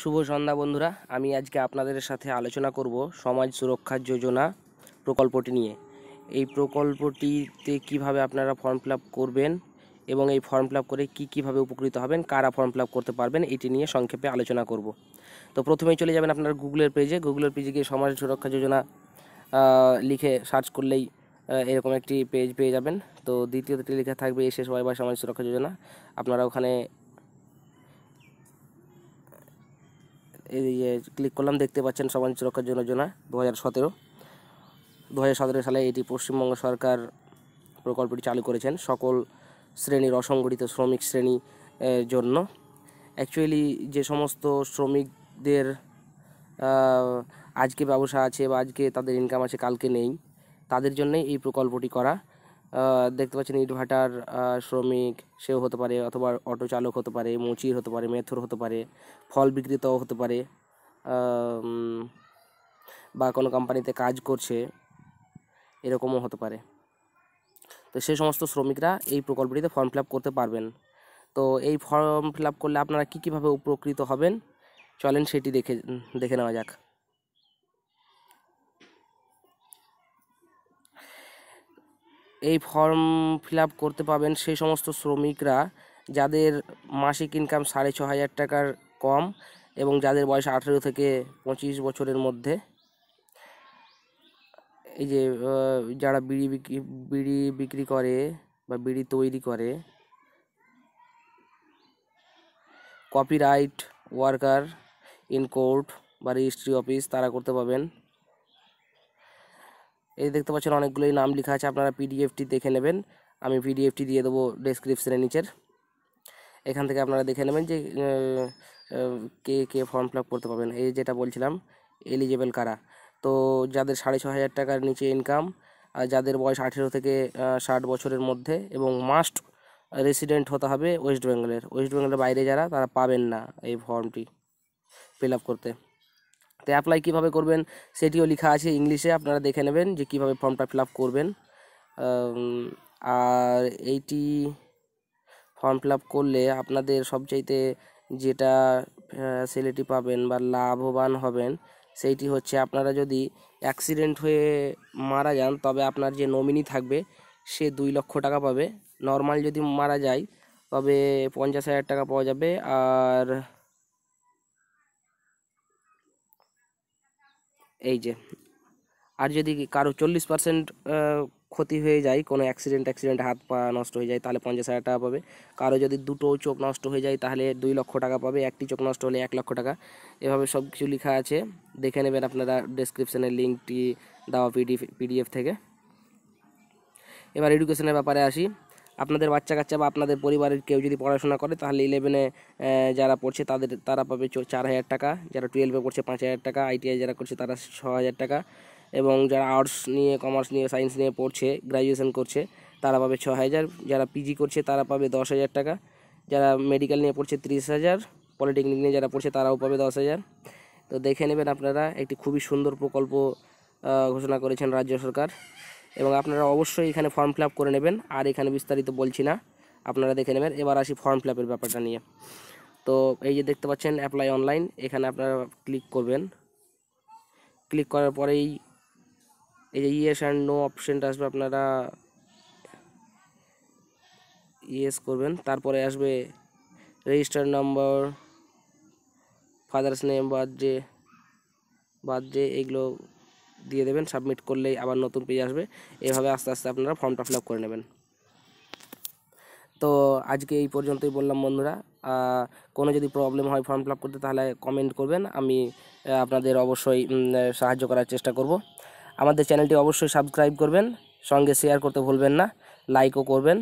শুভ সন্ধ্যা বন্ধুরা আমি আজকে আপনাদের সাথে আলোচনা করব সমাজ সুরক্ষা যোজনা প্রকল্পটি নিয়ে এই প্রকল্পটিতে কিভাবে আপনারা ফর্ম ফিল করবেন এবং এই ফর্ম ফিল করে কি কিভাবে উপকৃত হবেন কারা ফর্ম ফিল করতে পারবেন এটি নিয়ে সংক্ষেপে আলোচনা করব তো প্রথমেই চলে যাবেন আপনার গুগলের পেজে গুগলের পেজে গিয়ে সমাজ সুরক্ষা যোজনা লিখে সার্চ করলেই এরকম একটি পেজ পেয়ে যাবেন তো দ্বিতীয়টি লেখা থাকবে এসে সবাই বা সমাজ সুরক্ষা যোজনা আপনারা ওখানে ইয়ে ক্লিক করলাম দেখতে পাচ্ছেন সমাজ সুরক্ষার জন্য যোজনা দু হাজার সতেরো দু হাজার সতেরো সালে এটি পশ্চিমবঙ্গ সরকার প্রকল্পটি চালু করেছেন সকল শ্রেণীর অসংগঠিত শ্রমিক শ্রেণী জন্য অ্যাকচুয়ালি যে সমস্ত শ্রমিকদের আজকে ব্যবসা আছে বা আজকে তাদের ইনকাম আছে কালকে নেই তাদের জন্যই এই প্রকল্পটি করা দেখতে পাচ্ছেন ভাটার শ্রমিক সেও হতে পারে অথবা অটো চালক হতে পারে মুচির হতে পারে মেথর হতে পারে ফল বিক্রেতাও হতে পারে বা কোনো কোম্পানিতে কাজ করছে এরকমও হতে পারে তো সেই সমস্ত শ্রমিকরা এই প্রকল্পটিতে ফর্ম ফিল করতে পারবেন তো এই ফর্ম ফিল করলে আপনারা কী কীভাবে উপকৃত হবেন চলেন সেটি দেখে দেখে নেওয়া যাক এই ফর্ম ফিল করতে পাবেন সেই সমস্ত শ্রমিকরা যাদের মাসিক ইনকাম সাড়ে ছ হাজার টাকার কম এবং যাদের বয়স আঠেরো থেকে পঁচিশ বছরের মধ্যে এই যে যারা বিড়ি বিক্রি বিড়ি বিক্রি করে বা বিড়ি তৈরি করে কপিরাইট ওয়ার্কার ইন কোর্ট বা রেজিস্ট্রি অফিস তারা করতে পাবেন এই দেখতে পাচ্ছেন অনেকগুলোই নাম লেখা আছে আপনারা পিডিএফটি দেখে নেবেন আমি পিডিএফটি দিয়ে দেবো ডেসক্রিপশনের নিচের এখান থেকে আপনারা দেখে নেবেন যে কে কে ফর্ম ফিল করতে পারবেন এই যেটা বলছিলাম এলিজেবল কারা তো যাদের সাড়ে ছ হাজার টাকার নিচে ইনকাম আর যাদের বয়স আঠেরো থেকে ষাট বছরের মধ্যে এবং মাস্ট রেসিডেন্ট হতে হবে ওয়েস্ট বেঙ্গলের ওয়েস্ট বেঙ্গলের বাইরে যারা তারা পাবেন না এই ফর্মটি ফিল করতে তো অ্যাপ্লাই কীভাবে করবেন সেটিও লেখা আছে ইংলিশে আপনারা দেখে নেবেন যে কীভাবে ফর্মটা ফিল করবেন আর এইটি ফর্ম ফিল করলে আপনাদের সবচাইতে যেটা ফ্যাসিলিটি পাবেন বা লাভবান হবেন সেইটি হচ্ছে আপনারা যদি অ্যাক্সিডেন্ট হয়ে মারা যান তবে আপনার যে নমিনি থাকবে সে দুই লক্ষ টাকা পাবে নর্মাল যদি মারা যায় তবে পঞ্চাশ হাজার টাকা পাওয়া যাবে আর এই যে আর যদি কারো চল্লিশ পার্সেন্ট ক্ষতি হয়ে যায় কোনো অ্যাক্সিডেন্ট অ্যাক্সিডেন্ট হাত পা নষ্ট হয়ে যায় তাহলে পঞ্চাশ হাজার টাকা পাবে কারো যদি দুটো চোখ নষ্ট হয়ে যায় তাহলে দুই লক্ষ টাকা পাবে একটি চোখ নষ্ট হলে এক লক্ষ টাকা এভাবে সব কিছু লেখা আছে দেখে নেবেন আপনারা ডেসক্রিপশানের লিঙ্কটি দেওয়া পিডিএফ পিডিএফ থেকে এবার এডুকেশনের ব্যাপারে আসি আপনাদের বাচ্চা কাচ্চা বা আপনাদের পরিবারের কেউ যদি পড়াশোনা করে তাহলে ইলেভেনে যারা পড়ছে তাদের তারা পাবে চার হাজার টাকা যারা টুয়েলভে পড়ছে পাঁচ হাজার টাকা আইটিআই যারা করছে তারা ছ হাজার টাকা এবং যারা আর্টস নিয়ে কমার্স নিয়ে সায়েন্স নিয়ে পড়ছে গ্র্যাজুয়েশন করছে তারা পাবে ছ হাজার যারা পিজি করছে তারা পাবে দশ হাজার টাকা যারা মেডিকেল নিয়ে পড়ছে ত্রিশ হাজার পলিটেকনিক নিয়ে যারা পড়ছে তারাও পাবে দশ হাজার তো দেখে নেবেন আপনারা একটি খুবই সুন্দর প্রকল্প ঘোষণা করেছেন রাজ্য সরকার এবং আপনারা অবশ্যই এখানে ফর্ম ফিল করে নেবেন আর এখানে বিস্তারিত বলছি না আপনারা দেখে নেবেন এবার আসি ফর্ম ফিল ব্যাপারটা নিয়ে তো এই যে দেখতে পাচ্ছেন অ্যাপ্লাই অনলাইন এখানে আপনারা ক্লিক করবেন ক্লিক করার পরেই এই যে ইয়েস অ্যান্ড নো অপশানটা আসবে আপনারা ইয়েস করবেন তারপরে আসবে register number father's name birthday birthday এইগুলো দিয়ে দেবেন সাবমিট করলেই আবার নতুন পেজ আসবে এভাবে আস্তে আস্তে আপনারা ফর্মটা ফিল করে নেবেন তো আজকে এই পর্যন্তই বললাম বন্ধুরা কোনো যদি প্রবলেম হয় ফর্ম ফিল করতে তাহলে কমেন্ট করবেন আমি আপনাদের অবশ্যই সাহায্য করার চেষ্টা করব আমাদের চ্যানেলটি অবশ্যই সাবস্ক্রাইব করবেন সঙ্গে শেয়ার করতে ভুলবেন না লাইকও করবেন